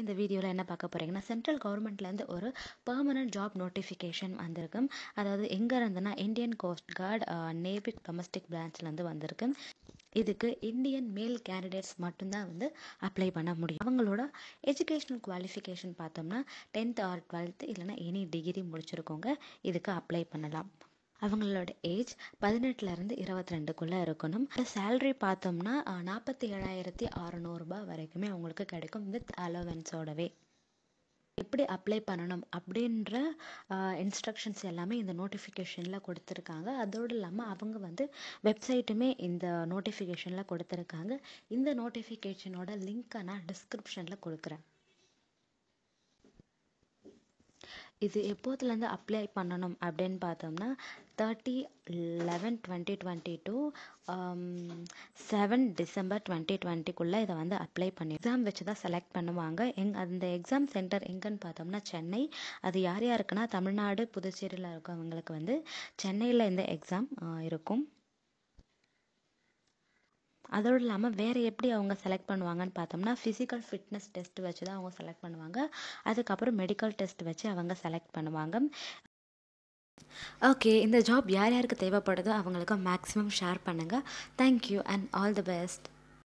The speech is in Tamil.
இந்த வீடியோவில் என்ன பார்க்க போகிறீங்கன்னா சென்ட்ரல் கவர்மெண்ட்லேருந்து ஒரு பர்மனன்ட் ஜாப் நோட்டிஃபிகேஷன் வந்திருக்கும் அதாவது எங்கே இருந்துன்னா Indian coast guard Navik domestic பிரான்ச்லேருந்து வந்திருக்கு இதுக்கு இந்தியன் மேல் கேண்டிடேட்ஸ் மட்டும்தான் வந்து அப்ளை பண்ண முடியும் அவங்களோட எஜுகேஷ்னல் குவாலிஃபிகேஷன் பார்த்தோம்னா டென்த் ஆர் டுவெல்த்து இல்லைனா எனி டிகிரி முடிச்சிருக்கோங்க இதுக்கு அப்ளை பண்ணலாம் அவங்களோட ஏஜ் பதினெட்டுலேருந்து இருபத்தி ரெண்டுக்குள்ளே இருக்கணும் சேல்ரி பார்த்தோம்னா நாற்பத்தி ஏழாயிரத்தி அறநூறுபா வரைக்குமே அவங்களுக்கு கிடைக்கும் வித் அலோவன்ஸோடவே எப்படி அப்ளை பண்ணணும் அப்படின்ற இன்ஸ்ட்ரக்ஷன்ஸ் எல்லாமே இந்த நோட்டிஃபிகேஷனில் கொடுத்துருக்காங்க அதோடு இல்லாமல் அவங்க வந்து வெப்சைட்டுமே இந்த நோட்டிஃபிகேஷனில் கொடுத்துருக்காங்க இந்த நோட்டிஃபிகேஷனோட லிங்க்கை நான் டிஸ்கிரிப்ஷனில் கொடுக்குறேன் இது எப்போதுலேருந்து அப்ளை பண்ணணும் அப்படின்னு பார்த்தோம்னா thirty eleven twenty twenty two seven December twenty டுவெண்ட்டிக்குள்ளே இதை வந்து அப்ளை பண்ணி எக்ஸாம் வச்சு தான் செலக்ட் பண்ணுவாங்க எங் அந்த எக்ஸாம் சென்டர் எங்கேன்னு பார்த்தோம்னா சென்னை அது யார் யாருக்குன்னா தமிழ்நாடு புதுச்சேரியில் இருக்கவங்களுக்கு வந்து சென்னையில் இந்த எக்ஸாம் இருக்கும் அதோடு இல்லாமல் வேறு எப்படி அவங்க செலக்ட் பண்ணுவாங்கன்னு பார்த்தோம்னா ஃபிசிக்கல் ஃபிட்னஸ் டெஸ்ட் வச்சு தான் அவங்க செலக்ட் பண்ணுவாங்க அதுக்கப்புறம் மெடிக்கல் டெஸ்ட் வச்சு அவங்க செலக்ட் பண்ணுவாங்க ஓகே இந்த ஜாப் யார் யாருக்கு தேவைப்படுதோ அவங்களுக்கு மேக்ஸிமம் ஷேர் பண்ணுங்கள் thank you and all the best